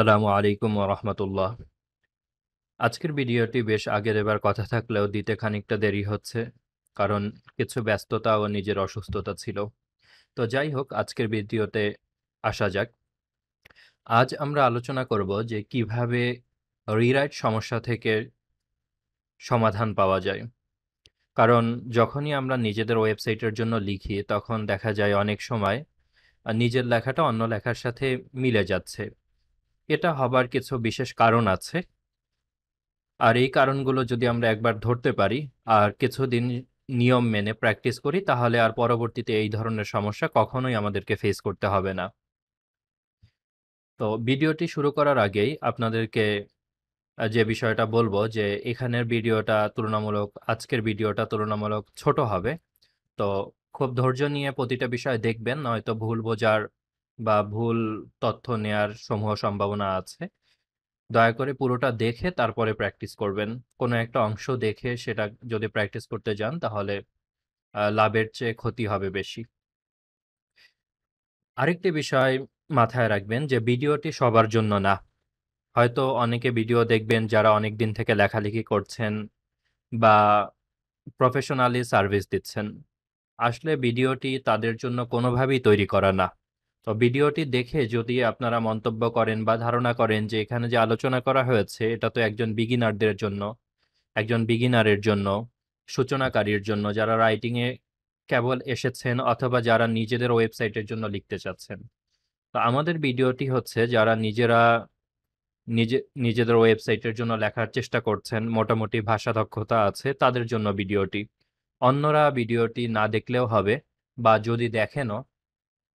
আসসালামু আলাইকুম রহমতুল্লাহ আজকের ভিডিওটি বেশ আগের এবার কথা থাকলেও দিতে খানিকটা দেরি হচ্ছে কারণ কিছু ব্যস্ততা ও নিজের অসুস্থতা ছিল তো যাই হোক আজকের ভিডিওতে আসা যাক আজ আমরা আলোচনা করব যে কিভাবে রিরাইট সমস্যা থেকে সমাধান পাওয়া যায় কারণ যখনই আমরা নিজেদের ওয়েবসাইটের জন্য লিখি তখন দেখা যায় অনেক সময় নিজের লেখাটা অন্য লেখার সাথে মিলে যাচ্ছে এটা হবার কিছু বিশেষ কারণ আছে আর এই কারণগুলো যদি আমরা একবার ধরতে পারি আর কিছুদিন নিয়ম মেনে প্র্যাকটিস করি তাহলে আর পরবর্তীতে এই ধরনের সমস্যা কখনোই আমাদেরকে ফেস করতে হবে না তো ভিডিওটি শুরু করার আগেই আপনাদেরকে যে বিষয়টা বলবো যে এখানের ভিডিওটা তুলনামূলক আজকের ভিডিওটা তুলনামূলক ছোট হবে তো খুব ধৈর্য নিয়ে প্রতিটা বিষয় দেখবেন নয়তো ভুল বোঝার বা ভুল তথ্য নেয়ার সমূহ সম্ভাবনা আছে। দয়া করে পুরোটা দেখে তারপরে প্র্যাকটিস করবেন। কোনো একটা অংশ দেখে সেটা যদি প্র্যাকটিস করতে যান তাহলে লাভের চেয়ে ক্ষতি হবে বেশি। আরেকটি বিষয় মাথায় রাখবেন যে ভিডিওটি সবার জন্য না। হয়তো অনেকে ভিডিও দেখবেন যারা অনেক দিন থেকে লেখালেখি করছেন বা প্রফেশনালি সার্ভিস দিচ্ছেন। আসলে ভিডিওটি তাদের জন্য কোনোভাবেই তৈরি করা না। তো ভিডিওটি দেখে যদি আপনারা মন্তব্য করেন বা ধারণা করেন যে এখানে যে আলোচনা করা হয়েছে এটা তো একজন বিগিনারদের জন্য একজন বিগিনারের জন্য সূচনাকারীর জন্য যারা রাইটিংয়ে কেবল এসেছেন অথবা যারা নিজেদের ওয়েবসাইটের জন্য লিখতে চাচ্ছেন তো আমাদের ভিডিওটি হচ্ছে যারা নিজেরা নিজে নিজেদের ওয়েবসাইটের জন্য লেখার চেষ্টা করছেন মোটামুটি ভাষা দক্ষতা আছে তাদের জন্য ভিডিওটি অন্যরা ভিডিওটি না দেখলেও হবে বা যদি দেখেনও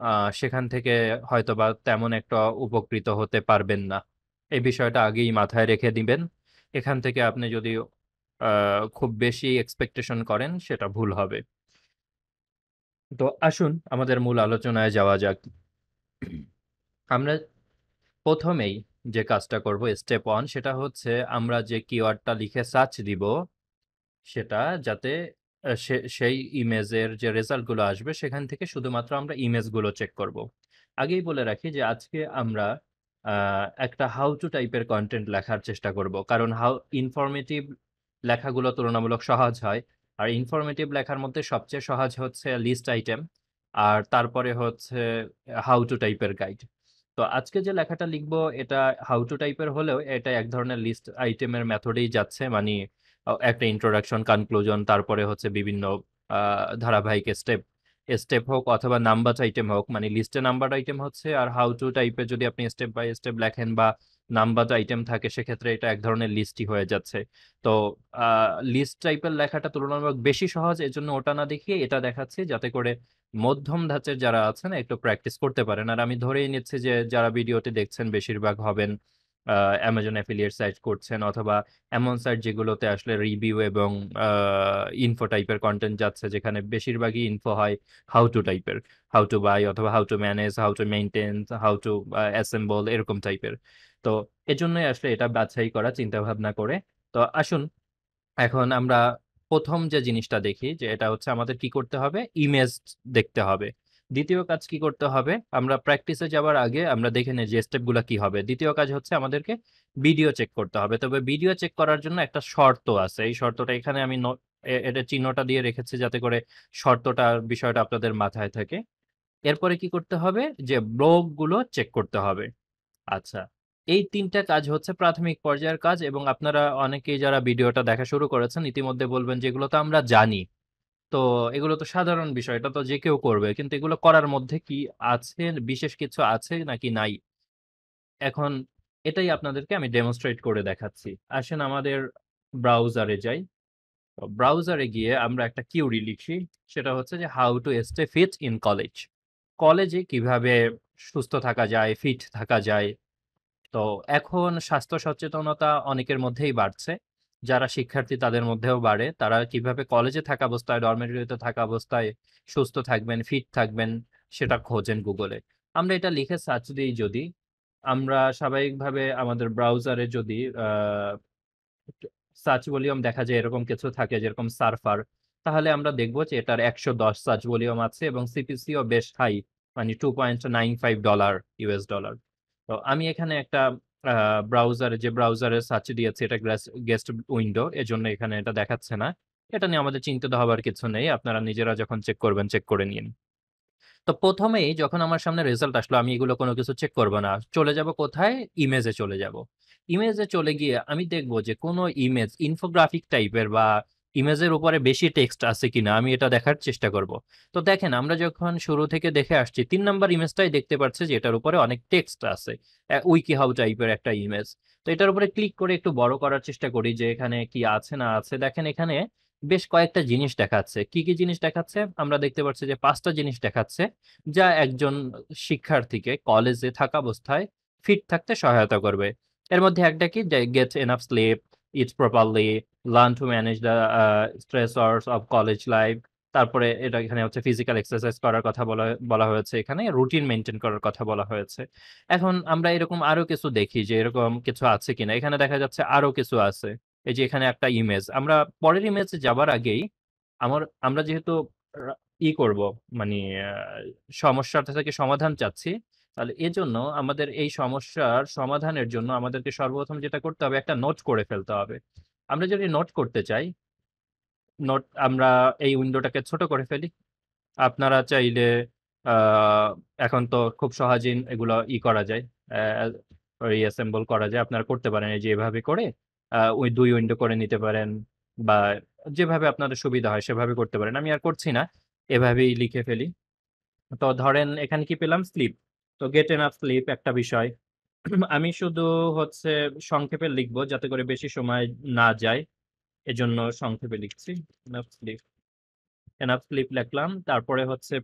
আহ সেখান থেকে হয়তো বা তেমন একটা উপকৃত হতে পারবেন না। এই বিষয়টা আগেই মাথায় রেখে দিবেন। এখান থেকে আপনি যদি খুব বেশি এক্সপেকটেশন করেন সেটা ভুল হবে। তো আসুন আমাদের মূল আলোচনায় যাওয়া যাক। আমরা প্রথমেই যে কাজটা করব স্টেপ ওয়ান সেটা হচ্ছে আমরা যে কিওয়ার্ডটা লিখে সার্চ দিব, সেটা যাতে সেই ইমেজের যে রেজাল্টগুলো আসবে সেখান থেকে শুধুমাত্র আমরা ইমেজগুলো চেক করব আগেই বলে রাখি যে আজকে আমরা একটা হাউ টু টাইপের কন্টেন্ট লেখার চেষ্টা করব কারণ হাউ ইনফরমেটিভ লেখাগুলো তুলনামূলক সহজ হয় আর ইনফরমেটিভ লেখার মধ্যে সবচেয়ে সহজ হচ্ছে লিস্ট আইটেম আর তারপরে হচ্ছে হাউ টু টাইপের গাইড তো আজকে যে লেখাটা লিখবো এটা হাউ টু টাইপের হলেও এটা এক ধরনের লিস্ট আইটেমের মেথডেই যাচ্ছে মানে একটা ইন্ট্রোডাকশন কনক্লুজন তারপরে হচ্ছে বিভিন্ন ধারাবাহিক স্টেপ স্টেপ হোক অথবা নাম্বার আইটেম হোক মানে লিস্টে নাম্বার আইটেম হচ্ছে আর হাউ টু টাইপে যদি আপনি স্টেপ বাই স্টেপ লেখেন বা নাম্বার আইটেম থাকে সেক্ষেত্রে এটা এক ধরনের লিস্টই হয়ে যাচ্ছে তো লিস্ট টাইপের লেখাটা তুলনামূলক বেশি সহজ এজন্য ওটা না দেখিয়ে এটা দেখাচ্ছি যাতে করে মধ্যম ধাঁচের যারা আছেন একটু প্র্যাকটিস করতে পারেন আর আমি ধরেই নিচ্ছি যে যারা ভিডিওটি দেখছেন বেশিরভাগ হবেন অ্যামাজন অ্যাফিলিয়েট সাইট করছেন অথবা এমন সাইট যেগুলোতে আসলে রিভিউ এবং ইনফো টাইপের কন্টেন্ট যাচ্ছে যেখানে বেশিরভাগই ইনফো হয় হাউ টু টাইপের হাউ টু বাই অথবা how to manage how to maintain how to assemble এরকম টাইপের তো এজন্যই আসলে এটা বাছাই করা চিন্তা ভাবনা করে তো আসুন এখন আমরা প্রথম যে জিনিসটা দেখি যে এটা হচ্ছে আমাদের কি করতে হবে ইমেজ দেখতে হবে দ্বিতীয় কাজ কি করতে হবে আমরা প্র্যাকটিসে যাওয়ার আগে আমরা দেখে নিই যে স্টেপগুলো কি হবে দ্বিতীয় কাজ হচ্ছে আমাদেরকে ভিডিও চেক করতে হবে তবে ভিডিও চেক করার জন্য একটা শর্ত আছে এই শর্তটা এখানে আমি এটা চিহ্নটা দিয়ে রেখেছি যাতে করে শর্তটার বিষয়টা আপনাদের মাথায় থাকে এরপরে কি করতে হবে যে ব্লগগুলো চেক করতে হবে আচ্ছা এই তিনটা কাজ হচ্ছে প্রাথমিক পর্যায়ের কাজ এবং আপনারা অনেকেই যারা ভিডিওটা দেখা শুরু করেছেন ইতিমধ্যে বলবেন যেগুলো তো আমরা জানি তো এগুলো তো সাধারণ বিষয় এটা তো যে কেউ করবে কিন্তু এগুলো করার মধ্যে কি আছে বিশেষ কিছু আছে নাকি নাই এখন এটাই আপনাদেরকে আমি ডেমনস্ট্রেট করে দেখাচ্ছি আসেন আমাদের ব্রাউজারে যাই ব্রাউজারে গিয়ে আমরা একটা কিউরি লিখি সেটা হচ্ছে যে how to stay fit in college কলেজে কিভাবে সুস্থ থাকা যায় ফিট থাকা যায় তো এখন স্বাস্থ্য সচেতনতা অনেকের মধ্যেই বাড়ছে যারা শিক্ষার্থী তাদের মধ্যেও বাড়ে তারা কিভাবে কলেজে থাকা অবস্থায় ডরমেটরিতে থাকা অবস্থায় সুস্থ থাকবেন ফিট থাকবেন সেটা খোঁজেন গুগলে আমরা এটা লিখে সার্চ দিই যদি আমরা স্বাভাবিকভাবে আমাদের ব্রাউজারে যদি সার্চ ভলিউম দেখা যায় এরকম কিছু থাকে যেরকম সার্ফার তাহলে আমরা দেখব যে এটার একশো দশ সার্চ ভলিউম আছে এবং সিপিসিও বেশ হাই মানে two point nine five dollar US dollar তো আমি এখানে একটা ব্রাউজারে যে ব্রাউজারে সার্চ দিয়েছে এটা গেস্ট উইন্ডো এজন্য এখানে এটা দেখাচ্ছে না এটা নিয়ে আমাদের চিন্তিত হবার কিছু নেই আপনারা নিজেরা যখন চেক করবেন চেক করে নিন তো প্রথমেই যখন আমার সামনে রেজাল্ট আসলো আমি এগুলো কোনো কিছু চেক করব না চলে যাব কোথায় ইমেজে চলে যাব ইমেজে চলে গিয়ে আমি দেখব যে কোনো ইমেজ ইনফোগ্রাফিক টাইপের বা ইমেজের উপরে বেশি টেক্সট আছে কিনা আমি এটা দেখার চেষ্টা করব তো দেখেন আমরা যখন শুরু থেকে দেখে আসছি তিন নাম্বার ইমেজটাই দেখতে পাচ্ছি যে এটার উপরে অনেক টেক্সট আছে উইকি হাউ টাইপের একটা ইমেজ তো এটার উপরে ক্লিক করে একটু বড় করার চেষ্টা করি যে এখানে কি আছে না আছে দেখেন এখানে বেশ কয়েকটা জিনিস দেখাচ্ছে কি কি জিনিস দেখাচ্ছে আমরা দেখতে পাচ্ছি যে পাঁচটা জিনিস দেখাচ্ছে যা একজন শিক্ষার্থীকে কলেজে থাকা অবস্থায় ফিট থাকতে সহায়তা করবে এর মধ্যে একটা কি get enough sleep eat properly learn to manage the stressors of college life তারপরে এটা এখানে হচ্ছে ফিজিক্যাল এক্সারসাইজ করার কথা বলা বলা হয়েছে এখানে রুটিন মেনটেন করার কথা বলা হয়েছে এখন আমরা এরকম আরো কিছু দেখি যে এরকম কিছু আছে কিনা এখানে দেখা যাচ্ছে আরো কিছু আছে এই যে এখানে একটা ইমেজ আমরা পরের ইমেজে যাবার আগেই আমার আমরা যেহেতু ই করব মানে সমস্যাটা থেকে সমাধান চাচ্ছি তাহলে এই জন্য আমাদের এই সমস্যার সমাধানের জন্য আমাদেরকে সর্বপ্রথম যেটা করতে হবে একটা নোট করে ফেলতে হবে আমরা যদি নোট করতে চাই নোট আমরা এই উইন্ডোটাকে ছোট করে ফেলি আপনারা চাইলে এখন তো খুব সহজেই এগুলো ই করা যায় রিঅ্যাসেম্বল করা যায় আপনারা করতে পারেন এই যে এভাবে করে ওই দুই উইন্ডো করে নিতে পারেন বা যেভাবে আপনাদের সুবিধা হয় সেভাবে করতে পারেন আমি আর করছি না এভাবেই লিখে ফেলি তো ধরেন এখানে কি পেলাম স্লিপ তো গেট এনাফ স্লিপ একটা বিষয় আমি শুধু হচ্ছে সংক্ষেপে লিখবো যাতে করে বেশি সময় না যায় এজন্য সংক্ষেপে লিখছি এনাফ স্লিপ এনাফ স্লিপ লিখলাম তারপরে হচ্ছে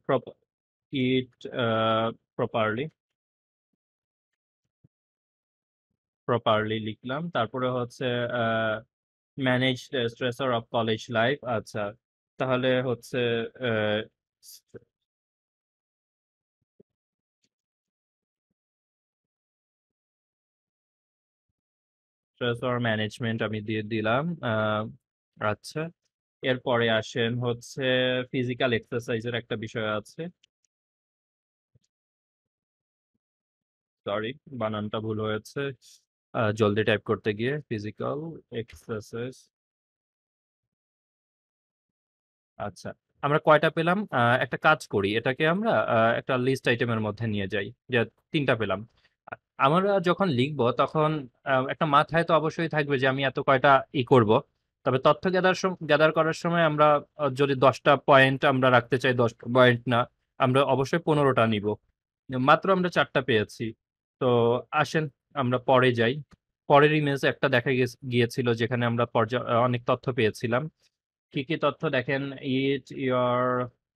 ইট প্রপারলি প্রপারলি লিখলাম তারপরে হচ্ছে manage stressor of college life আচ্ছা তাহলে হচ্ছে ট্রেজার ম্যানেজমেন্ট আমি দিয়ে দিলাম আচ্ছা এরপরে আসেন হচ্ছে ফিজিক্যাল এক্সারসাইজের একটা বিষয় আছে সরি বানানটা ভুল হয়েছে জলদি টাইপ করতে গিয়ে ফিজিক্যাল এক্সারসাইজ আচ্ছা আমরা কয়টা পেলাম একটা কাজ করি এটাকে আমরা একটা লিস্ট আইটেমের মধ্যে নিয়ে যাই যে তিনটা পেলাম আমরা যখন লিখব তখন আহ, একটা মাথায় তো অবশ্যই থাকবে যে আমি এত কয়টা ই করব তবে তথ্য গ্যাদার গ্যাদার করার সময় আমরা যদি দশটা পয়েন্ট আমরা রাখতে চাই দশটা পয়েন্ট না আমরা অবশ্যই পনেরোটা নিব মাত্র আমরা চারটা পেয়েছি তো আসেন আমরা পরে যাই পরের ইমেজ একটা দেখা গিয়েছিল যেখানে আমরা অনেক তথ্য পেয়েছিলাম কি কি তথ্য দেখেন ইট ইওর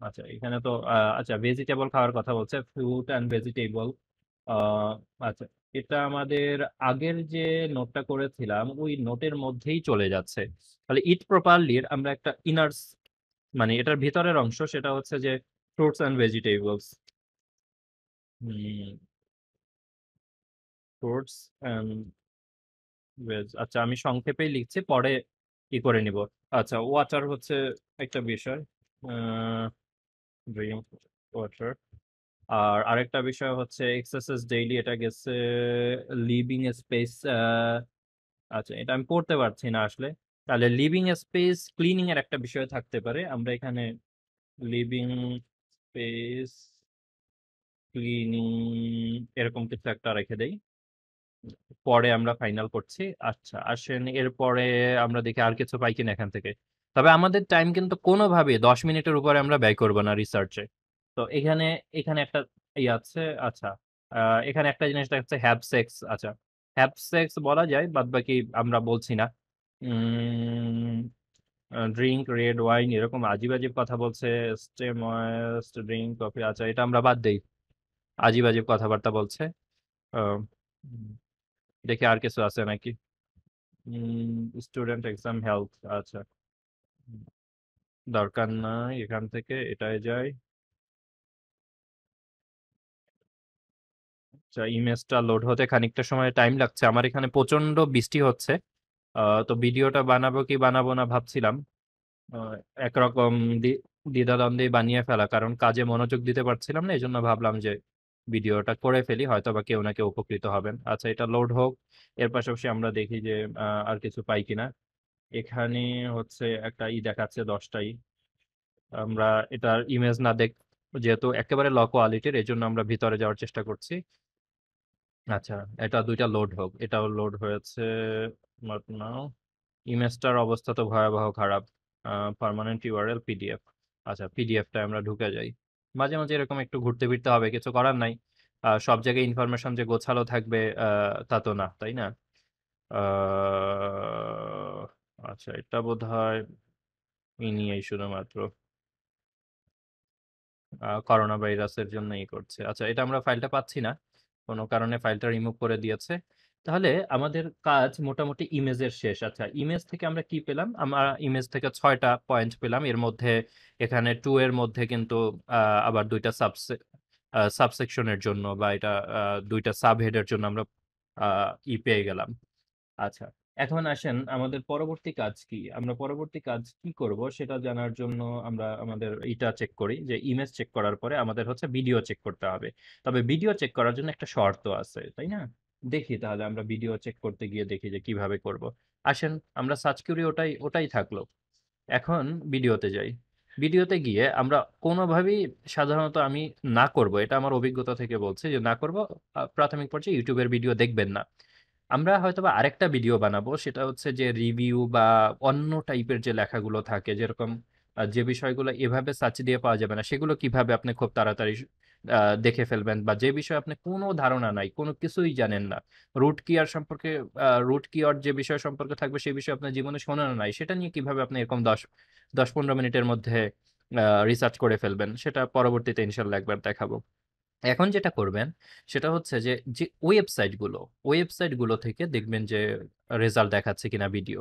আচ্ছা এখানে তো আচ্ছা ভেজিটেবল খাওয়ার কথা বলছে ফ্রুট অ্যান্ড ভেজিটেবল আচ্ছা। এটা আমাদের আগের যে নোটটা করেছিলাম, ওই নোটের মধ্যেই চলে যাচ্ছে। তাহলে ইট প্রপারলি আমরা একটা ইনার্স মানে এটার ভেতরের অংশ সেটা হচ্ছে যে fruits and vegetables hmm. fruits and আচ্ছা আমি সংক্ষেপেই লিখছি। পরে ই করে নিব। আচ্ছা ওয়াটার হচ্ছে একটা বিষয়। Drink water. আর আরেকটা বিষয় হচ্ছে এক্সারসাইজ ডেইলি এটা গেছে লিভিং স্পেস আচ্ছা এটা আমি পড়তে পারছি না আসলে তাহলে লিভিং স্পেস ক্লিনিং এর একটা বিষয় থাকতে পারে আমরা এখানে লিভিং স্পেস ক্লিনিং এরকম কিছু একটা রেখে দেই পরে আমরা ফাইনাল করছি আচ্ছা আসেন এরপরে আমরা দেখি আর কিছু পাই কিনা এখান থেকে তবে আমাদের টাইম কিন্তু কোনোভাবে দশ মিনিটের উপরে আমরা ব্যয় করবো না রিসার্চে তো এখানে এখানে একটা ই ইয়ে আছে আচ্ছা এখানে একটা জিনিস হচ্ছে হ্যাভ সেক্স আচ্ছা হ্যাভ সেক্স বলা যায় বাদ বাকি আমরা বলছি না ড্রিঙ্ক রেড ওয়াইন এরকম আজীব কথা বলছে স্টেময়েস্ট ড্রিঙ্ক কফি আচ্ছা এটা আমরা বাদ দিই আজীব কথাবার্তা বলছে দেখি আর কিছু আছে নাকি স্টুডেন্ট এক্সাম হেলথ আচ্ছা দরকার নাই এখান থেকে এটাই যায় আচ্ছা ইমেজটা লোড হতে খানিকটা সময় টাইম লাগছে আমার এখানে প্রচন্ড বৃষ্টি হচ্ছে তো ভিডিওটা বানাবো কি বানাবো না ভাবছিলাম একরকম দ্বিধাদ্বন্দ্বে বানিয়ে ফেলা কারণ কাজে মনোযোগ দিতে পারছিলাম না এই জন্য ভাবলাম যে ভিডিওটা করে ফেলি হয়তো বা কেউ না কেউ উপকৃত হবেন আচ্ছা এটা লোড হোক এর পাশাপাশি আমরা দেখি যে আর কিছু পাই কিনা এখানে হচ্ছে একটা ই দেখাচ্ছে দশটাই আমরা এটার ইমেজ না দেখ যেহেতু একেবারে ল কোয়ালিটির এই জন্য আমরা ভিতরে যাওয়ার চেষ্টা করছি আচ্ছা, এটা দুইটা লোড হোক। এটাও লোড হয়েছে নাও ইমেজটার অবস্থা তো ভয়াবহ খারাপ। আ পার্মানেন্ট URL PDF আচ্ছা PDF টায় আমরা ঢুকে যাই। মাঝে, মাঝে এরকম একটু ঘুরতে ফিরতে হবে কিছু করার নাই। আ সব জায়গায় ইনফরমেশন যে গোছালো থাকবে আ তা তো না, তাই না? আ আচ্ছা এটা বোধহয় ই নিয়েই শুধুমাত্র। আ করোনা ভাইরাসের জন্য ই করছে। আচ্ছা এটা আমরা ফাইলটা পাচ্ছি না। কোনো কারণে ফাইলটা রিমুভ করে দিয়েছে তাহলে আমাদের কাজ মোটামুটি ইমেজের শেষ আচ্ছা ইমেজ থেকে আমরা কি পেলাম আমরা ইমেজ থেকে ছয়টা পয়েন্ট পেলাম এর মধ্যে এখানে টু এর মধ্যে কিন্তু আবার দুইটা সাবসে সাবসেকশনের জন্য বা এটা দুইটা সাবহেডের জন্য আমরা ই পেয়ে গেলাম আচ্ছা এখন আসেন আমাদের পরবর্তী কাজ কি আমরা পরবর্তী কাজ কি করব সেটা জানার জন্য আমরা আমাদের এটা চেক করি যে ইমেজ চেক করার পরে আমাদের হচ্ছে ভিডিও চেক করতে হবে তবে ভিডিও চেক করার জন্য একটা শর্ত আছে তাই না দেখি তাহলে আমরা ভিডিও চেক করতে গিয়ে দেখি যে কিভাবে করব আসেন আমরা সার্চ করি ওটাই ওটাই থাকলো এখন ভিডিওতে যাই ভিডিওতে গিয়ে আমরা কোনোভাবেই সাধারণত আমি না করব এটা আমার অভিজ্ঞতা থেকে বলছি যে না করব প্রাথমিক পর্যায়ে ইউটিউবের ভিডিও দেখবেন না আমরা হয়তোবা আরেকটা ভিডিও বানাবো সেটা হচ্ছে যে রিভিউ বা অন্য টাইপের যে লেখাগুলো থাকে যেরকম যে বিষয়গুলো এভাবে সার্চ দিয়ে পাওয়া যাবে না সেগুলো কিভাবে আপনি খুব তাড়াতাড়ি দেখে ফেলবেন বা যে বিষয়ে আপনি কোনো ধারণা নাই কোনো কিছুই জানেন না রুট কিয়ার সম্পর্কে রুট কিয়ার যে বিষয় সম্পর্কে থাকবে সেই বিষয়ে আপনার জীবনে শোনানো নাই সেটা নিয়ে কিভাবে আপনি এরকম দশ দশ পনেরো মিনিটের মধ্যে রিসার্চ করে ফেলবেন সেটা পরবর্তীতে ইনশাল্লাহ একবার দেখাবো এখন যেটা করবেন সেটা হচ্ছে যে যে ওয়েবসাইটগুলো ওয়েবসাইটগুলো থেকে দেখবেন যে রেজাল্ট দেখাচ্ছে কিনা ভিডিও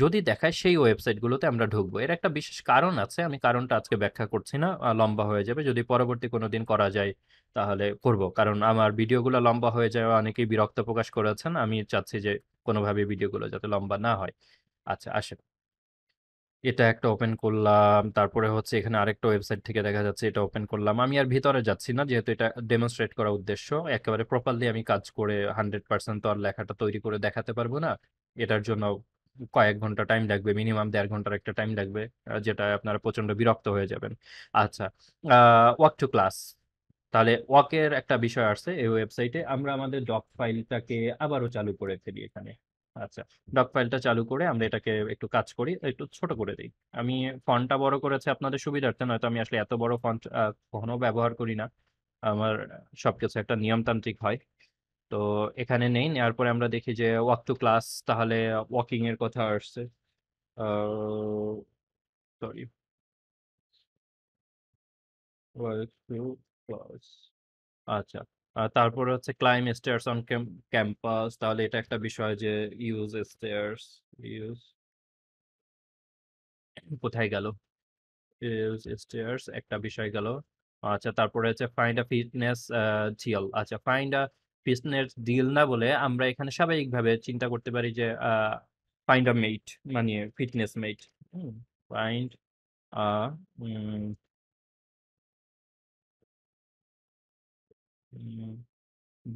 যদি দেখায় সেই ওয়েবসাইটগুলোতে আমরা ঢুকবো এর একটা বিশেষ কারণ আছে আমি কারণটা আজকে ব্যাখ্যা করছি না লম্বা হয়ে যাবে যদি পরবর্তী কোনো দিন করা যায় তাহলে করব কারণ আমার ভিডিওগুলো লম্বা হয়ে যায় অনেকেই বিরক্ত প্রকাশ করেছেন আমি চাচ্ছি যে কোনোভাবে ভিডিওগুলো যাতে লম্বা না হয় আচ্ছা আসেন এটা একটা ওপেন করলাম তারপরে হচ্ছে এখানে আরেকটা ওয়েবসাইট থেকে দেখা যাচ্ছে এটা ওপেন করলাম আমি আর ভিতরে যাচ্ছি না যেহেতু এটা ডেমনস্ট্রেট করার উদ্দেশ্য একেবারে প্রপারলি আমি কাজ করে হান্ড্রেড পার্সেন্ট তো আর লেখাটা তৈরি করে দেখাতে পারবো না এটার জন্য কয়েক ঘন্টা টাইম লাগবে মিনিমাম দেড় ঘন্টার একটা টাইম লাগবে যেটা আপনারা প্রচন্ড বিরক্ত হয়ে যাবেন আচ্ছা ওয়াক টু ক্লাস তাহলে ওয়াকের একটা বিষয় আসছে এই ওয়েবসাইটে আমরা আমাদের ডক ফাইলটাকে আবারও চালু করে ফেলি এখানে আচ্ছা ডক ফাইলটা চালু করে আমরা এটাকে একটু কাজ করি একটু ছোট করে দিই আমি ফন্টটা বড় করেছি আপনাদের সুবিধার্থে নয়তো আমি আসলে এত বড় ফন্ট কখনো ব্যবহার করি না আমার সব কিছু একটা নিয়মতান্ত্রিক হয় তো এখানে নেই নেওয়ার পরে আমরা দেখি যে ওয়াক টু ক্লাস তাহলে ওয়াকিং এর কথা আসছে সরি আচ্ছা তারপর হচ্ছে ক্লাইম স্টেয়ার্স অন ক্যাম্পাস তাহলে এটা একটা বিষয় যে ইউজ স্টেয়ার্স ইউজ কোথায় গেল ইউজ স্টেয়ার্স একটা বিষয় গেল আচ্ছা তারপরে হচ্ছে ফাইন্ড আ ফিটনেস জিল আচ্ছা ফাইন্ড আ ফিটনেস ডিল না বলে আমরা এখানে স্বাভাবিকভাবে চিন্তা করতে পারি যে ফাইন্ড আ মেট মানে fitness mate find a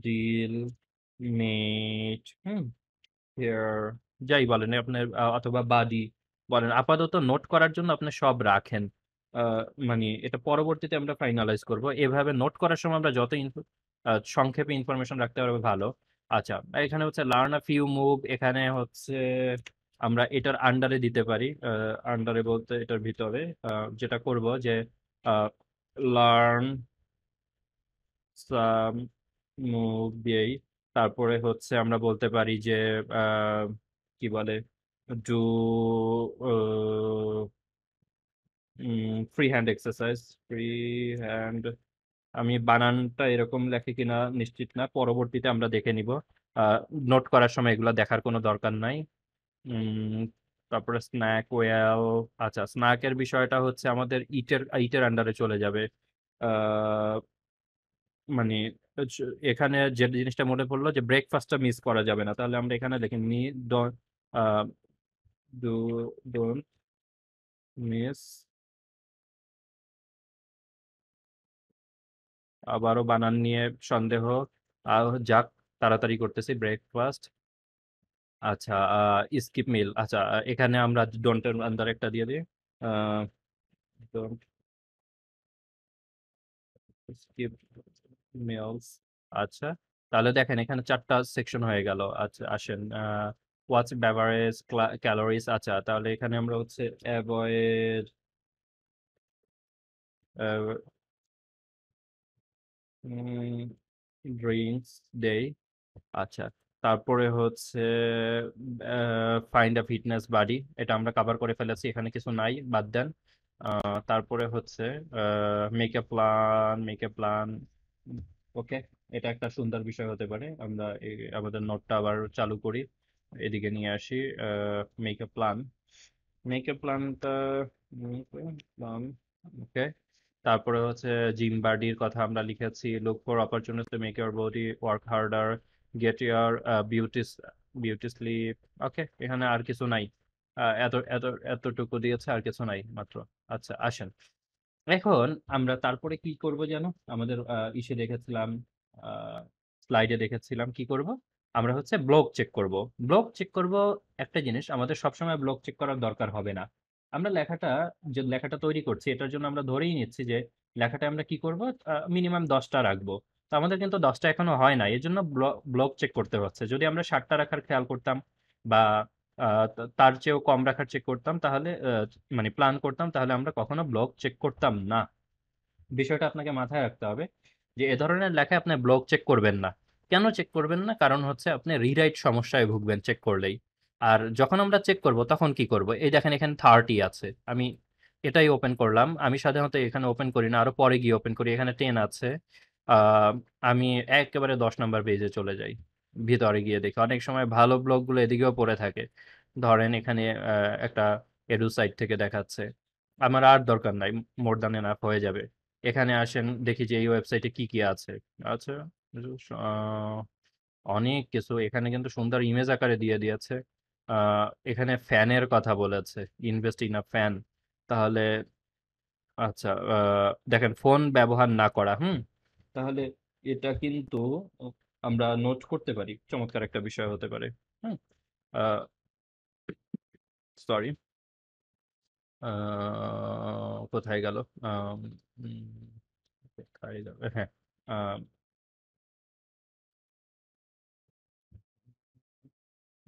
deal mate hmm হেয়ার যাই বলেন আপনার অথবা বাদি বলেন আপাতত নোট করার জন্য আপনি সব রাখেন আহ, মানে এটা পরবর্তীতে আমরা ফাইনালাইজ করব এভাবে নোট করার সময় আমরা যত আহ, সংক্ষেপে ইনফরমেশন রাখতে পারবো ভালো আচ্ছা এখানে হচ্ছে লার্ন আ ফিউ মুভ এখানে হচ্ছে আমরা এটার আন্ডারে দিতে পারি আন্ডারে বলতে এটার ভিতরে আহ, যেটা করব যে লার্ন দিয়েই তারপরে হচ্ছে আমরা বলতে পারি যে কি বলে do free hand exercise free hand আমি বানানটা এরকম লেখে কিনা নিশ্চিত না পরবর্তীতে আমরা দেখে নিব নোট করার সময় এগুলো দেখার কোনো দরকার নাই তারপরে স্ন্যাক ওয়েল আচ্ছা স্ন্যাকের বিষয়টা হচ্ছে আমাদের ইটের ইটের আন্ডারে চলে যাবে মানে এখানে যে জিনিসটা মনে পড়লো যে ব্রেকফাস্টটা মিস করা যাবে না তাহলে আমরা এখানে দেখি নি ডোন মিস আবারও বানান নিয়ে সন্দেহ আর যাক তাড়াতাড়ি করতেছি ব্রেকফাস্ট আচ্ছা স্কিপ মিল আচ্ছা এখানে আমরা ডোন্টের আন্ডার একটা দিয়ে দিই ডোন্ট স্কিপ মেলস আচ্ছা তাহলে দেখেন এখানে চারটা সেকশন হয়ে গেল আচ্ছা আসেন ওয়াচ ব্যাভারেজ ক্যালোরিজ আচ্ছা তাহলে এখানে আমরা হচ্ছে অ্যাভয়েড ড্রিঙ্কস দেই আচ্ছা তারপরে হচ্ছে ফাইন্ড আ ফিটনেস বাডি এটা আমরা কাভার করে ফেলেছি এখানে কিছু নাই বাদ দেন তারপরে হচ্ছে make up a plan make a plan okay এটা একটা সুন্দর বিষয় হতে পারে আমরা আমাদের নোটটা আবার চালু করি এদিকে নিয়ে আসি make a plan make a প্ল্যানটা প্ল্যান ওকে তারপরে হচ্ছে জিম বাডির কথা আমরা লিখেছি look for opportunity make your body work harder get your beauty's sleep okay এখানে আর কিছু নাই এত এত এতটুকু দিয়েছে আর কিছু নাই মাত্র আচ্ছা আসেন এখন আমরা তারপরে কি করব যেন আমাদের ইসে দেখেছিলাম আহ, স্লাইডে দেখেছিলাম কি করব আমরা হচ্ছে ব্লক চেক করব ব্লক চেক করব একটা জিনিস আমাদের সবসময় ব্লক চেক করার দরকার হবে না আমরা লেখাটা যে লেখাটা তৈরি করছি এটার জন্য আমরা ধরেই নিচ্ছি যে লেখাটা আমরা কি করব মিনিমাম দশটা রাখবো তো আমাদের কিন্তু দশটা এখনো হয় না এর জন্য ব্লক চেক করতে হচ্ছে যদি আমরা সাতটা রাখার খেয়াল করতাম বা তার চেয়েও কম রাখার চেক করতাম তাহলে মানে প্ল্যান করতাম তাহলে আমরা কখনো ব্লগ চেক করতাম না বিষয়টা আপনাকে মাথায় রাখতে হবে যে এ ধরনের লেখায় আপনি ব্লগ চেক করবেন না কেন চেক করবেন না কারণ হচ্ছে আপনি রিরাইট সমস্যায় ভুগবেন চেক করলেই আর যখন আমরা চেক করব তখন কি করব এই দেখেন এখানে থার্টি আছে আমি এটাই ওপেন করলাম আমি সাধারণত এখানে ওপেন করি না আরো পরে গিয়ে ওপেন করি এখানে টেন আছে আমি একেবারে দশ নম্বর পেজে চলে যাই ভিতরে গিয়ে দেখি অনেক সময় ভালো ব্লগগুলো এদিকেও পড়ে থাকে ধরেন এখানে একটা এডু সাইট থেকে দেখাচ্ছে আমার আর দরকার নাই মোর দ্যান এনাফ হয়ে যাবে এখানে আসেন দেখি যে এই ওয়েবসাইটে কি কি আছে আচ্ছা অনেক কিছু এখানে কিন্তু সুন্দর ইমেজ আকারে দিয়ে দিয়েছে এখানে ফ্যানের কথা বলেছে ইনভেস্ট ইন আ ফ্যান তাহলে আচ্ছা দেখেন ফোন ব্যবহার না করা হুম তাহলে এটা কিন্তু আমরা নোট করতে পারি চমৎকার একটা বিষয় হতে পারে হ্যাঁ সরি কোথায় গেল হ্যাঁ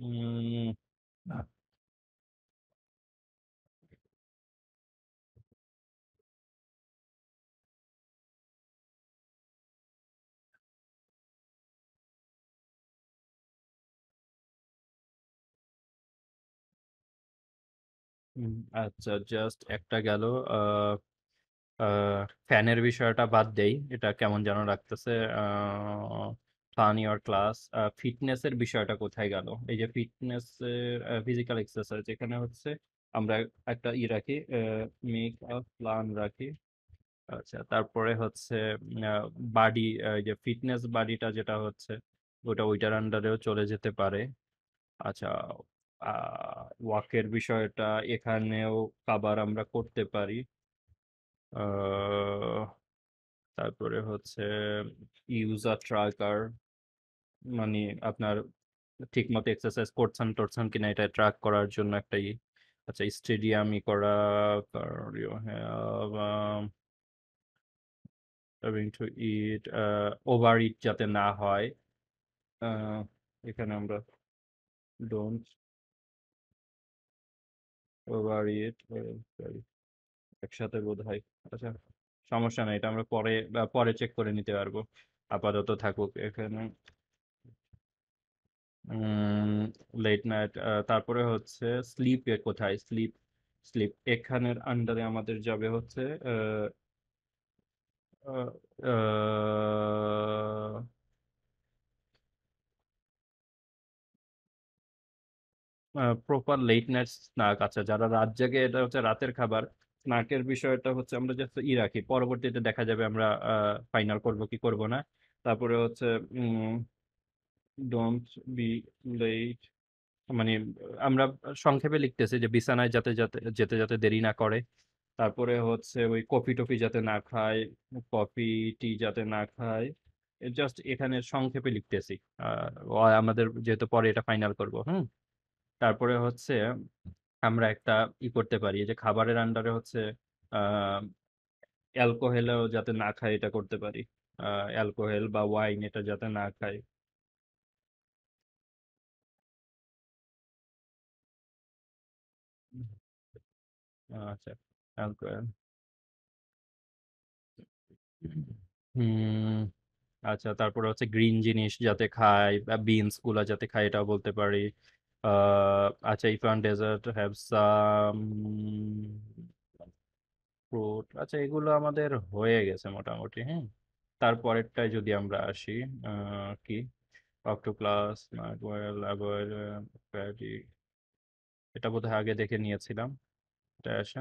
উম আচ্ছা জাস্ট একটা গেল ফ্যানের বিষয়টা বাদ দেই এটা কেমন যেন রাখতেছে প্ল্যান ইয়ার ক্লাস ফিটনেসের বিষয়টা কোথায় গেল এই যে ফিটনেস ফিজিক্যাল এক্সারসাইজ এখানে হচ্ছে আমরা একটা ই রাখি মেক আপ প্ল্যান রাখি আচ্ছা তারপরে হচ্ছে বাডি যে ফিটনেস বাডিটা যেটা হচ্ছে ওটা ওইটার আন্ডারেও চলে যেতে পারে আচ্ছা ওয়াকের বিষয়টা এখানেও কাবার আমরা করতে পারি তারপরে হচ্ছে ইউজার ট্রাকার মানে আপনার ঠিক মতো এক্সারসাইজ করছেন টরছেন কিনা এটা ট্র্যাক করার জন্য একটা ই আচ্ছা স্টেডিয়ামই করা um, having to eat overeat যাতে না হয় এখানে আমরা ডোন্ট একসাথে বোধ হয় আচ্ছা সমস্যা নাই এটা আমরা পরে পরে চেক করে নিতে পারবো আপাতত থাকুক এখানে লেট নাইট তারপরে হচ্ছে স্লিপ কোথায় স্লিপ স্লিপ এখানের আন্ডারে আমাদের যাবে হচ্ছে প্রপার লেট নাইট স্ন্যাক আছে যারা রাত জাগে এটা হচ্ছে রাতের খাবার স্নাকের বিষয়টা হচ্ছে আমরা জাস্ট ই রাখি পরবর্তীতে দেখা যাবে আমরা ফাইনাল করব কি করব না তারপরে হচ্ছে ডোন্ট বি লেট মানে আমরা সংক্ষেপে লিখতেছি যে বিছানায় যাতে যাতে যেতে যাতে দেরি না করে তারপরে হচ্ছে ওই কফি টফি যাতে না খায় কফি টি যাতে না খায় জাস্ট এখানে সংক্ষেপে লিখতেছি আমাদের যেহেতু পরে এটা ফাইনাল করব হুম তারপরে হচ্ছে আমরা একটা ই করতে পারি যে খাবারের আন্ডারে হচ্ছে আহ অ্যালকোহলও যাতে না খায় এটা করতে পারি আহ অ্যালকোহেল বা ওয়াইন এটা যাতে না খায় আচ্ছা আচ্ছা।, আচ্ছা তারপরে হচ্ছে গ্রিন জিনিস যাতে খায় বা বিনস গুলা যাতে খায় এটাও বলতে পারি আচ্ছা ইফান ডেজার্ট হ্যাভ সাম ফ্রুট আচ্ছা এগুলো আমাদের হয়ে গেছে মোটামুটি হ্যাঁ তারপরেরটায় যদি আমরা আসি কি অপ টু ক্লাস এটা বোধহয় আগে দেখে নিয়েছিলাম এটা আসা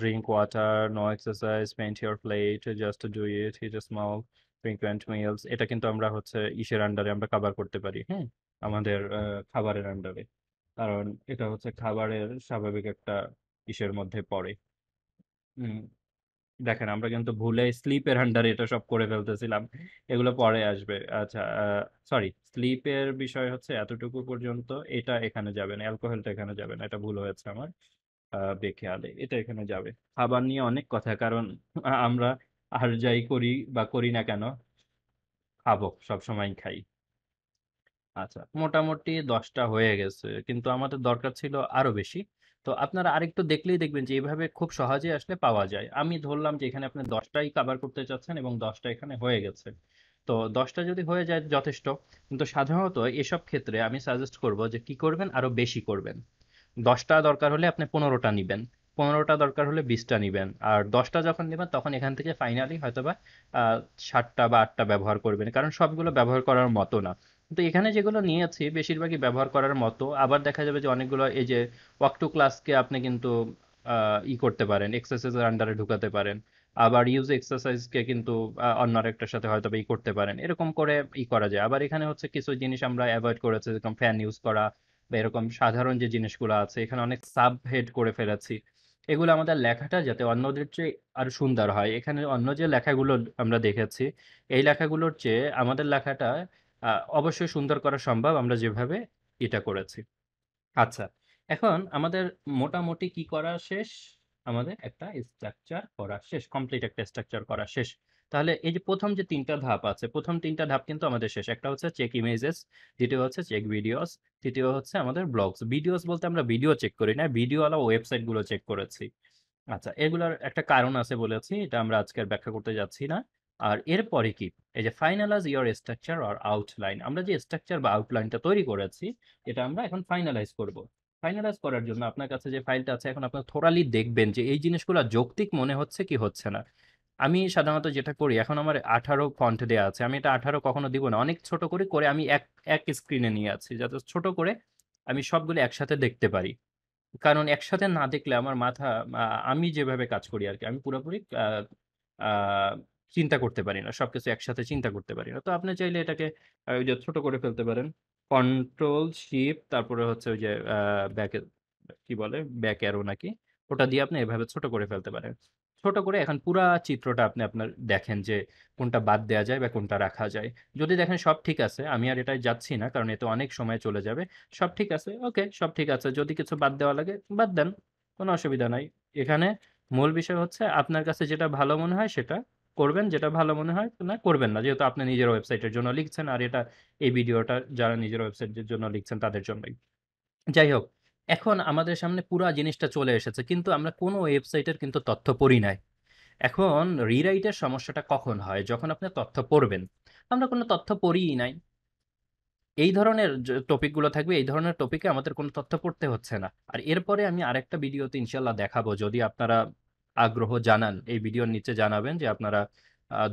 drink water, no exercise paint your plate just do it, eat small frequent meals এটা কিন্তু আমরা হচ্ছে ইসের আন্ডারে আমরা কভার করতে পারি হ্যাঁ আমাদের খাবারের আন্ডারে কারণ এটা হচ্ছে খাবারের স্বাভাবিক একটা ইসের মধ্যে পড়ে দেখেন আমরা কিন্তু ভুলে স্লিপের আন্ডারে এটা সব করে ফেলতেছিলাম এগুলো পরে আসবে আচ্ছা সরি স্লিপের বিষয় হচ্ছে এতটুকু পর্যন্ত এটা এখানে যাবে না অ্যালকোহলটা এখানে যাবে না এটা ভুল হয়েছে আমার বেখেয়ালে এটা এখানে যাবে খাবার নিয়ে অনেক কথা কারণ আমরা আর যাই করি বা করি না কেন খাবো সবসময় খাই আচ্ছা মোটামুটি দশটা হয়ে গেছে। কিন্তু আমাদের দরকার ছিল আরো বেশি। তো আপনারা আরেকটু দেখলেই দেখবেন যে এভাবে খুব সহজেই আসলে পাওয়া যায়। আমি ধরলাম যে এখানে আপনি দশটাই কাবার করতে চাচ্ছেন এবং দশটা এখানে হয়ে গেছে। তো দশটা যদি হয়ে যায় যথেষ্ট। কিন্তু সাধারণত এসব ক্ষেত্রে আমি সাজেস্ট করব যে কি করবেন আরো বেশি করবেন। দশটা দরকার হলে আপনি পনেরোটা নিবেন। পনেরোটা দরকার হলে বিশটা নিবেন। আর দশটা যখন নেবেন তখন এখান থেকে ফাইনালি হয়তোবা বা সাতটা বা আটটা ব্যবহার করবেন। কারণ সবগুলো ব্যবহার করার মতো না। তো এখানে যেগুলো নিয়েছি বেশিরভাগই ব্যবহার করার মতো আবার দেখা যাবে যে অনেকগুলো এই যে ওয়াক টু ক্লাসকে আপনি কিন্তু ই করতে পারেন এক্সারসাইজের আন্ডারে ঢুকাতে পারেন আবার ইউজ এক্সারসাইজকে কিন্তু অন্য আরেকটার সাথে হয়তো ই করতে পারেন এরকম করে ই করা যায় আবার এখানে হচ্ছে কিছু জিনিস আমরা অ্যাভয়েড করেছি যেরকম ফ্যান ইউজ করা বা এরকম সাধারণ যে জিনিসগুলো আছে এখানে অনেক সাব হেড করে ফেলেছি এগুলো আমাদের লেখাটা যাতে অন্যদের চেয়ে আর সুন্দর হয় এখানে অন্য যে লেখাগুলো আমরা দেখেছি এই লেখাগুলোর চেয়ে আমাদের লেখাটা অবশ্যই সুন্দর করা সম্ভব আমরা যেভাবে এটা করেছি আচ্ছা এখন আমাদের মোটামুটি কি করা শেষ আমাদের একটা স্ট্রাকচার করা শেষ কমপ্লিট একটা স্ট্রাকচার করা শেষ তাহলে এই যে প্রথম যে তিনটা ধাপ আছে প্রথম তিনটা ধাপ কিন্তু আমাদের শেষ একটা হচ্ছে চেক ইমেজেস দ্বিতীয় হচ্ছে চেক ভিডিওস তৃতীয় হচ্ছে আমাদের ব্লগস ভিডিওস বলতে আমরা ভিডিও চেক করি না ভিডিওওয়ালা ওয়েবসাইটগুলো চেক করেছি আচ্ছা এগুলোর একটা কারণ আছে বলেছি এটা আমরা আজকের ব্যাখ্যা করতে যাচ্ছি না আর এরপরে কি এই যে ফাইনালাইজ ইয়োর স্ট্রাকচার আর আউটলাইন আমরা যে স্ট্রাকচার বা আউটলাইনটা তৈরি করেছি এটা আমরা এখন ফাইনালাইজ করব ফাইনালাইজ করার জন্য আপনার কাছে যে ফাইলটা আছে এখন আপনার থোরালি দেখবেন যে এই জিনিসগুলো যৌক্তিক মনে হচ্ছে কি হচ্ছে না আমি সাধারণত যেটা করি এখন আমার আঠারো ফন্ট দেওয়া আছে আমি এটা আঠারো কখনো দিব না অনেক ছোট করে করে আমি এক এক স্ক্রিনে নিয়ে আছি যাতে ছোট করে আমি সবগুলো একসাথে দেখতে পারি কারণ একসাথে না দেখলে আমার মাথা আমি যেভাবে কাজ করি আর কি আমি পুরোপুরি চিন্তা করতে পারি না সব কিছু একসাথে চিন্তা করতে পারি না তো আপনি চাইলে এটাকে ওই যে ছোটো করে ফেলতে পারেন কন্ট্রোল শিপ তারপরে হচ্ছে ওই যে ব্যাক কি বলে ব্যাক অ্যারো নাকি ওটা দিয়ে আপনি এভাবে ছোট করে ফেলতে পারেন ছোট করে এখন পুরা চিত্রটা আপনি আপনার দেখেন যে কোনটা বাদ দেওয়া যায় বা কোনটা রাখা যায় যদি দেখেন সব ঠিক আছে আমি আর এটাই যাচ্ছি না কারণ এতে অনেক সময় চলে যাবে সব ঠিক আছে ওকে সব ঠিক আছে যদি কিছু বাদ দেওয়া লাগে বাদ দেন কোনো অসুবিধা নাই এখানে মূল বিষয় হচ্ছে আপনার কাছে যেটা ভালো মনে হয় সেটা করবেন যেটা ভালো মনে হয় না করবেন না যেহেতু আপনি নিজের ওয়েবসাইটের জন্য লিখছেন আর এটা এই ভিডিওটা যারা নিজের ওয়েবসাইটের জন্য লিখছেন তাদের জন্যই যাই হোক এখন আমাদের সামনে পুরো জিনিসটা চলে এসেছে কিন্তু আমরা কোনো ওয়েবসাইটের কিন্তু তথ্য পড়ি নাই এখন রিরাইটের সমস্যাটা কখন হয় যখন আপনি তথ্য পড়বেন আমরা কোনো তথ্য পড়িই নাই এই ধরনের টপিকগুলো থাকবে এই ধরনের টপিকে আমাদের কোনো তথ্য পড়তে হচ্ছে না আর এরপরে আমি আরেকটা ভিডিওতে ইনশাল্লাহ দেখাবো যদি আপনারা আগ্রহ জানান এই ভিডিওর নিচে জানাবেন যে আপনারা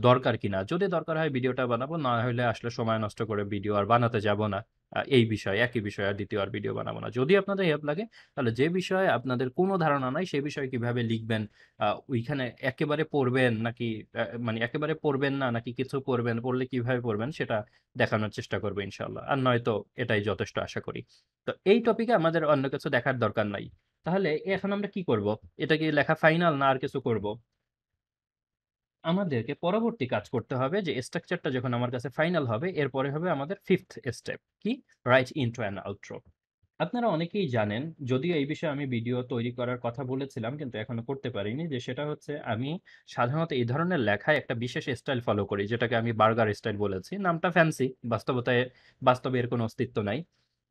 দরকার কিনা যদি দরকার হয় ভিডিওটা বানাবো না হলে আসলে সময় নষ্ট করে ভিডিও আর বানাতে যাব না এই বিষয়ে একই বিষয়ে আর দ্বিতীয় আর ভিডিও বানাবো না যদি আপনাদের হেল্প লাগে তাহলে যে বিষয়ে আপনাদের কোনো ধারণা নাই সে বিষয়ে কিভাবে লিখবেন ওইখানে একেবারে পড়বেন নাকি মানে একেবারে পড়বেন না নাকি কিছু পড়বেন পড়লে কিভাবে পড়বেন সেটা দেখানোর চেষ্টা করবো ইনশাল্লাহ আর নয়তো এটাই যথেষ্ট আশা করি তো এই টপিকে আমাদের অন্য কিছু দেখার দরকার নাই তাহলে এখন আমরা কি করব এটা কি লেখা ফাইনাল না আর কিছু করব আমাদেরকে পরবর্তী কাজ করতে হবে যে স্ট্রাকচারটা যখন আমার কাছে ফাইনাল হবে এরপরে হবে আমাদের ফিফথ স্টেপ কি রাইট ইন্ট্রো অ্যান্ড আউট্রো আপনারা অনেকেই জানেন যদিও এই বিষয়ে আমি ভিডিও তৈরি করার কথা বলেছিলাম কিন্তু এখনো করতে পারিনি যে সেটা হচ্ছে আমি সাধারণত এই ধরনের লেখায় একটা বিশেষ স্টাইল ফলো করি যেটাকে আমি বার্গার স্টাইল বলেছি নামটা ফ্যান্সি বাস্তবতায় বাস্তবে এর কোনো অস্তিত্ব নাই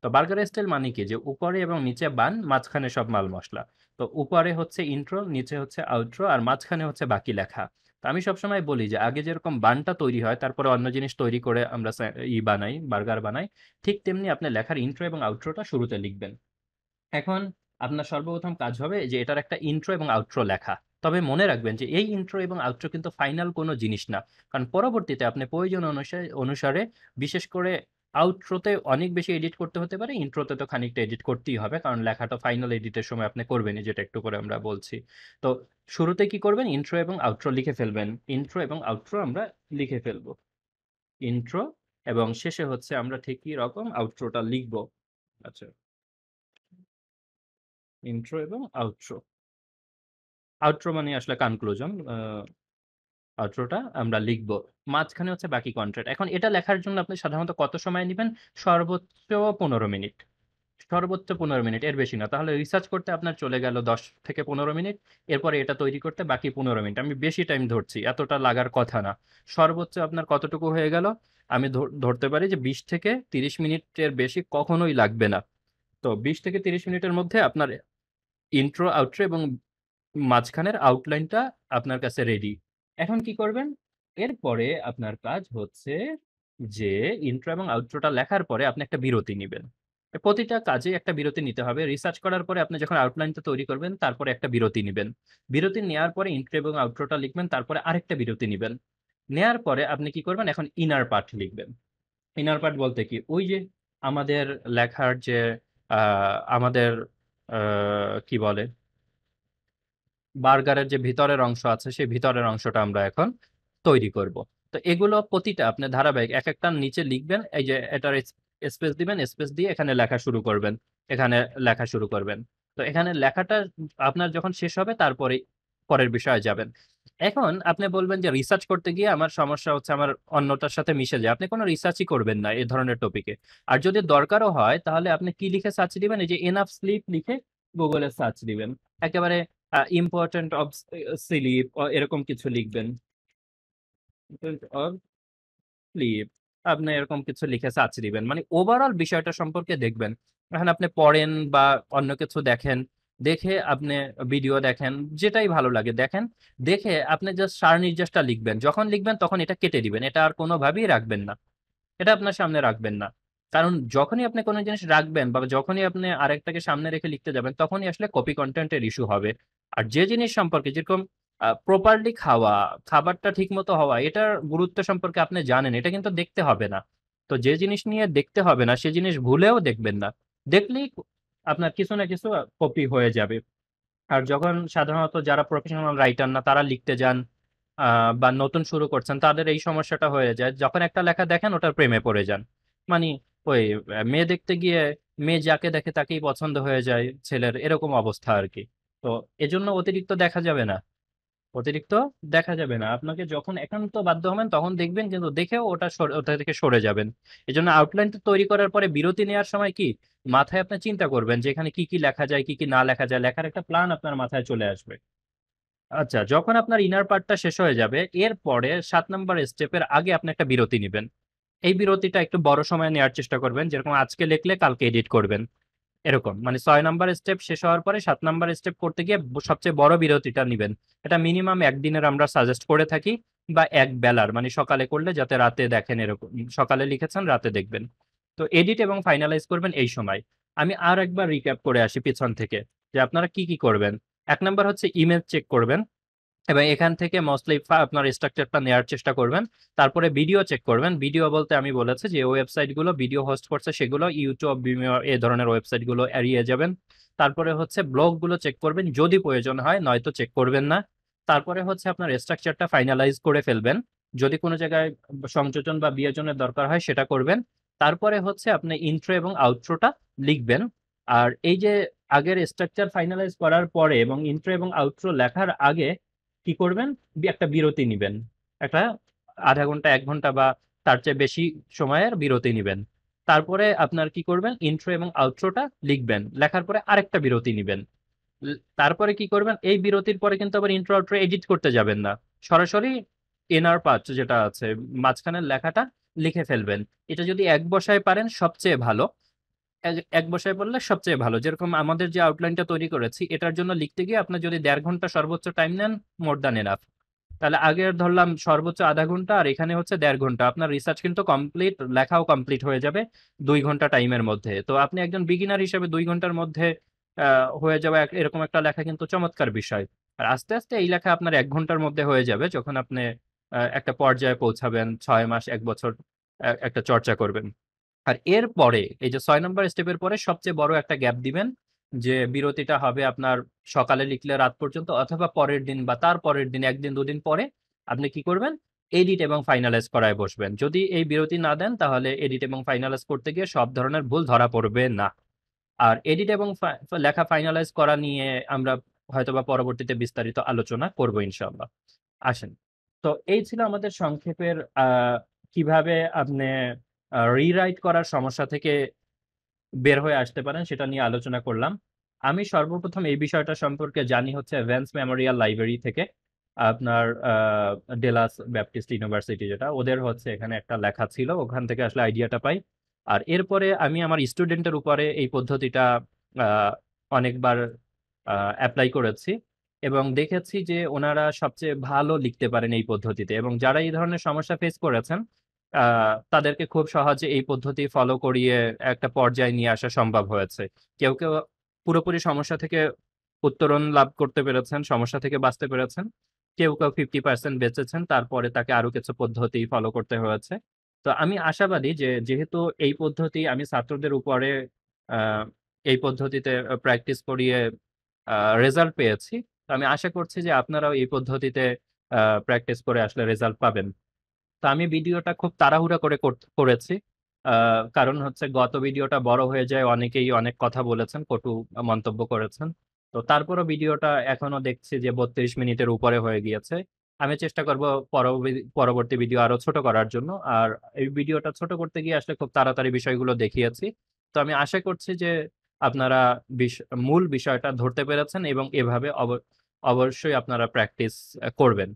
তো বার্গার স্টাইল মানে কি যে উপরে এবং নিচে বান মাঝখানে সব মাল মশলা তো উপরে হচ্ছে ইন্ট্রো নিচে হচ্ছে আউট্রো আর মাঝখানে হচ্ছে বাকি লেখা তো আমি সবসময় বলি যে আগে যেরকম বানটা তৈরি হয় তারপরে অন্য জিনিস তৈরি করে আমরা ই বানাই বার্গার বানাই ঠিক তেমনি আপনি লেখার ইন্ট্রো এবং আউট্রোটা শুরুতে লিখবেন এখন আপনার সর্বপ্রথম কাজ হবে যে এটার একটা ইন্ট্রো এবং আউট্রো লেখা তবে মনে রাখবেন যে এই ইন্ট্রো এবং আউট্রো কিন্তু ফাইনাল কোনো জিনিস না কারণ পরবর্তীতে আপনি প্রয়োজন অনুসারে অনুসারে বিশেষ করে আউট্রোতে অনেক বেশি এডিট করতে হতে পারে ইন্ট্রোতে তো খানিকটা এডিট করতেই হবে কারণ লেখাটা ফাইনাল এডিটের সময় আপনি করবেনই যেটা একটু করে আমরা বলছি তো শুরুতে কি করবেন ইন্ট্রো এবং আউট্রো লিখে ফেলবেন ইন্ট্রো এবং আউট্রো আমরা লিখে ফেলবো ইন্ট্রো এবং শেষে হচ্ছে আমরা ঠিকই রকম আউট্রোটা লিখব আচ্ছা ইন্ট্রো এবং আউট্রো আউট্রো মানে আসলে কনক্লুজন অর্থটা আমরা লিখব মাঝখানে হচ্ছে বাকি কন্ট্রাক্ট এখন এটা লেখার জন্য আপনি সাধারণত কত সময় নেবেন সর্বোচ্চ পনেরো মিনিট সর্বোচ্চ পনেরো মিনিট এর বেশি না তাহলে রিসার্চ করতে আপনার চলে গেল দশ থেকে পনেরো মিনিট এরপরে এটা তৈরি করতে বাকি পনেরো মিনিট আমি বেশি টাইম ধরছি এতটা লাগার কথা না সর্বোচ্চ আপনার কতটুকু হয়ে গেল আমি ধরতে পারি যে বিশ থেকে তিরিশ মিনিটের বেশি কখনোই লাগবে না তো বিশ থেকে তিরিশ মিনিটের মধ্যে আপনার ইন্ট্রো আউট্রো এবং মাঝখানের আউটলাইনটা আপনার কাছে রেডি এখন কি করবেন? এরপরে আপনার কাজ হচ্ছে যে ইন্ট্রো এবং আউট্রোটা লেখার পরে আপনি একটা বিরতি নিবেন। প্রতিটা কাজে একটা বিরতি নিতে হবে। রিসার্চ করার পরে আপনি যখন আউটলাইনটা তৈরি করবেন, তারপরে একটা বিরতি নিবেন। বিরতি নেওয়ার পরে ইন্ট্রো এবং আউট্রোটা লিখবেন, তারপরে আরেকটা বিরতি নেবেন নেয়ার পরে আপনি কি করবেন? এখন ইনার পার্ট লিখবেন। ইনার পার্ট বলতে কি? ওই যে আমাদের লেখার যে আমাদের কি বলে? বার্গারের যে ভিতরের অংশ আছে সেই ভিতরের অংশটা আমরা এখন তৈরি করব তো এগুলো প্রতিটা আপনি ধারাবাহিক এক একটা নিচে লিখবেন এই যে এটার স্পেস দিবেন স্পেস দিয়ে এখানে লেখা শুরু করবেন এখানে লেখা শুরু করবেন তো এখানে লেখাটা আপনার যখন শেষ হবে তারপরে পরের বিষয়ে যাবেন এখন আপনি বলবেন যে রিসার্চ করতে গিয়ে আমার সমস্যা হচ্ছে আমার অন্যটার সাথে মিশে যায় আপনি কোনো রিসার্চই করবেন না এ ধরনের টপিকে আর যদি দরকারও হয় তাহলে আপনি কি লিখে সার্চ দিবেন এই যে এনাফ স্লিপ লিখে গুগলে সার্চ দিবেন একেবারে ইম্পর্টেন্ট অফ স্লিপ এরকম কিছু লিখবেন আপনি এরকম কিছু লিখে সার্চ দিবেন মানে ওভারঅল বিষয়টা সম্পর্কে দেখবেন এখন আপনি পড়েন বা অন্য কিছু দেখেন দেখে আপনি ভিডিও দেখেন যেটাই ভালো লাগে দেখেন দেখে আপনি জাস্ট সার নির্দেশটা লিখবেন যখন লিখবেন তখন এটা কেটে দিবেন এটা আর কোনোভাবেই রাখবেন না এটা আপনার সামনে রাখবেন না কারণ যখনই আপনি কোনো জিনিস রাখবেন বা যখনই আপনি আরেকটাকে সামনে রেখে লিখতে যাবেন তখনই আসলে কপি কন্টেন্টের ইস্যু হবে আর যে জিনিস সম্পর্কে যেরকম প্রপারলি খাওয়া খাবারটা ঠিক মতো হওয়া এটার গুরুত্ব সম্পর্কে আপনি জানেন এটা কিন্তু দেখতে হবে না তো যে জিনিস নিয়ে দেখতে হবে না সে জিনিস ভুলেও দেখবেন না দেখলেই আপনার কিছু না কিছু কপি হয়ে যাবে আর যখন সাধারণত যারা প্রফেশনাল রাইটার না তারা লিখতে যান বা নতুন শুরু করছেন তাদের এই সমস্যাটা হয়ে যায় যখন একটা লেখা দেখেন ওটার প্রেমে পড়ে যান মানে ওই মেয়ে দেখতে গিয়ে মেয়ে যাকে দেখে তাকেই পছন্দ হয়ে যায় ছেলের এরকম অবস্থা আর কি তো এজন্য অতিরিক্ত দেখা যাবে না অতিরিক্ত দেখা যাবে না আপনাকে যখন একান্ত বাধ্য হবেন তখন দেখবেন কিন্তু দেখেও ওটা ওটা থেকে সরে যাবেন এই জন্য আউটলাইন তৈরি করার পরে বিরতি নেওয়ার সময় কি মাথায় আপনি চিন্তা করবেন যে এখানে কি কি লেখা যায় কি কি না লেখা যায় লেখার একটা প্ল্যান আপনার মাথায় চলে আসবে আচ্ছা যখন আপনার ইনার পার্টটা শেষ হয়ে যাবে এরপরে সাত নম্বর স্টেপের আগে আপনি একটা বিরতি নেবেন এই বিরতিটা একটু বড় সময় নেওয়ার চেষ্টা করবেন যেরকম আজকে লিখলে কালকে এডিট করবেন এরকম মানে ছয় নাম্বার স্টেপ শেষ হওয়ার পরে সাত নাম্বার স্টেপ করতে গিয়ে সবচেয়ে বড় বিরতিটা নেবেন এটা মিনিমাম একদিনের আমরা সাজেস্ট করে থাকি বা এক বেলার মানে সকালে করলে যাতে রাতে দেখেন এরকম সকালে লিখেছেন রাতে দেখবেন তো এডিট এবং ফাইনালাইজ করবেন এই সময় আমি আর একবার রিক্যাপ করে আসি পিছন থেকে যে আপনারা কি কি করবেন এক নাম্বার হচ্ছে ইমেজ চেক করবেন এবং এখান থেকে মোস্টলি আপনার স্ট্রাকচারটা নেওয়ার চেষ্টা করবেন তারপরে ভিডিও চেক করবেন ভিডিও বলতে আমি বলেছি যে ওয়েবসাইটগুলো ভিডিও হোস্ট করছে সেগুলো ইউটিউব এ ধরনের ওয়েবসাইটগুলো এড়িয়ে যাবেন তারপরে হচ্ছে ব্লগগুলো চেক করবেন যদি প্রয়োজন হয় নয়তো চেক করবেন না তারপরে হচ্ছে আপনার স্ট্রাকচারটা ফাইনালাইজ করে ফেলবেন যদি কোনো জায়গায় সংযোজন বা বিয়োজনের দরকার হয় সেটা করবেন তারপরে হচ্ছে আপনি ইন্ট্রো এবং আউট্রোটা লিখবেন আর এই যে আগের স্ট্রাকচার ফাইনালাইজ করার পরে এবং ইন্ট্রো এবং আউট্রো লেখার আগে কি করবেন একটা বিরতি নেবেন একটা আধা ঘন্টা এক ঘন্টা বা তার চেয়ে বেশি সময়ের বিরতি নেবেন তারপরে আপনার কি করবেন ইন্ট্রো এবং আউট্রোটা লিখবেন লেখার পরে আরেকটা বিরতি নেবেন তারপরে কি করবেন এই বিরতির পরে কিন্তু আবার ইন্ট্রো আউট্রো এডিট করতে যাবেন না সরাসরি এনআর পাঁচ যেটা আছে মাঝখানের লেখাটা লিখে ফেলবেন এটা যদি এক বসায় পারেন সবচেয়ে ভালো এক বসায় বললে সবচেয়ে ভালো যেরকম আমাদের যে আউটলাইনটা তৈরি করেছি এটার জন্য লিখতে গিয়ে আপনার যদি দেড় ঘন্টা সর্বোচ্চ টাইম নেন মোর দ্যান এনাফ তাহলে আগে ধরলাম সর্বোচ্চ আধা ঘন্টা আর এখানে হচ্ছে দেড় ঘন্টা আপনার রিসার্চ কিন্তু কমপ্লিট লেখাও কমপ্লিট হয়ে যাবে দুই ঘন্টা টাইমের মধ্যে তো আপনি একজন বিগিনার হিসেবে দুই ঘন্টার মধ্যে হয়ে যাওয়া এরকম একটা লেখা কিন্তু চমৎকার বিষয় আর আস্তে আস্তে এই লেখা আপনার এক ঘন্টার মধ্যে হয়ে যাবে যখন আপনি একটা পর্যায়ে পৌঁছাবেন ছয় মাস এক বছর একটা চর্চা করবেন আর এর পরে এই যে ছয় নম্বর স্টেপের পরে সবচেয়ে বড় একটা গ্যাপ দিবেন যে বিরতিটা হবে আপনার সকালে লিখলে রাত পর্যন্ত অথবা পরের দিন বা তার পরের দিন একদিন দুদিন পরে আপনি কি করবেন এডিট এবং ফাইনালাইজ করায় বসবেন যদি এই বিরতি না দেন তাহলে এডিট এবং ফাইনালাইজ করতে গিয়ে সব ধরনের ভুল ধরা পড়বে না আর এডিট এবং লেখা ফাইনালাইজ করা নিয়ে আমরা হয়তোবা পরবর্তীতে বিস্তারিত আলোচনা করব ইনশাল্লাহ আসেন তো এই ছিল আমাদের সংক্ষেপের কিভাবে আপনি রিরাইট করার সমস্যা থেকে বের হয়ে আসতে পারেন সেটা নিয়ে আলোচনা করলাম আমি সর্বপ্রথম এই বিষয়টা সম্পর্কে জানি হচ্ছে ভ্যান্স মেমোরিয়াল লাইব্রেরি থেকে আপনার ডেলাস ব্যাপটিস্ট ইউনিভার্সিটি যেটা ওদের হচ্ছে এখানে একটা লেখা ছিল ওখান থেকে আসলে আইডিয়াটা পাই আর এরপরে আমি আমার স্টুডেন্টের উপরে এই পদ্ধতিটা অনেকবার অ্যাপ্লাই করেছি এবং দেখেছি যে ওনারা সবচেয়ে ভালো লিখতে পারেন এই পদ্ধতিতে এবং যারা এই ধরনের সমস্যা ফেস করেছেন তাদেরকে খুব সহজে এই পদ্ধতি ফলো করিয়ে একটা পর্যায়ে নিয়ে আসা সম্ভব হয়েছে। কেউ, কেউ পুরোপুরি সমস্যা থেকে উত্তরণ লাভ করতে পেরেছেন, সমস্যা থেকে বাঁচতে পেরেছেন। কেউ, কেউ ফিফটি পার্সেন্ট বেঁচেছেন, তারপরে তাকে আরো কিছু পদ্ধতি ফলো করতে হয়েছে। তো আমি আশাবাদী যে যেহেতু এই পদ্ধতি আমি ছাত্রদের উপরে এই পদ্ধতিতে প্র্যাকটিস করিয়ে রেজাল্ট পেয়েছি। তো আমি আশা করছি যে আপনারাও এই পদ্ধতিতে প্র্যাকটিস করে আসলে রেজাল্ট পাবেন। তো আমি ভিডিওটা খুব তাড়াহুড়া করে করেছি কারণ হচ্ছে গত ভিডিওটা বড় হয়ে যায় অনেকেই অনেক কথা বলেছেন কটু মন্তব্য করেছেন তো তারপরও ভিডিওটা এখনো দেখছি যে বত্রিশ মিনিটের উপরে হয়ে গিয়েছে আমি চেষ্টা করব পরবর্তী ভিডিও আরো ছোট করার জন্য আর এই ভিডিওটা ছোট করতে গিয়ে আসলে খুব তাড়াতাড়ি বিষয়গুলো দেখিয়েছি তো আমি আশা করছি যে আপনারা মূল বিষয়টা ধরতে পেরেছেন এবং এভাবে অবশ্যই আপনারা প্র্যাকটিস করবেন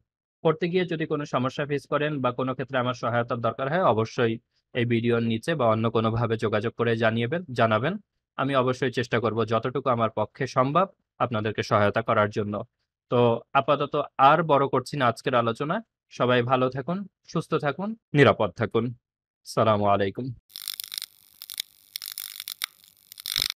করতে গিয়ে যদি কোনো সমস্যা ফেস করেন বা কোনো ক্ষেত্রে আমার সহায়তার দরকার হয় অবশ্যই এই ভিডিওর নিচে বা অন্য কোনোভাবে যোগাযোগ করে জানিয়েবেন জানাবেন আমি অবশ্যই চেষ্টা করব যতটুকু আমার পক্ষে সম্ভব আপনাদেরকে সহায়তা করার জন্য তো আপাতত আর বড় করছি না আজকের আলোচনা সবাই ভালো থাকুন সুস্থ থাকুন নিরাপদ থাকুন সালামু আলাইকুম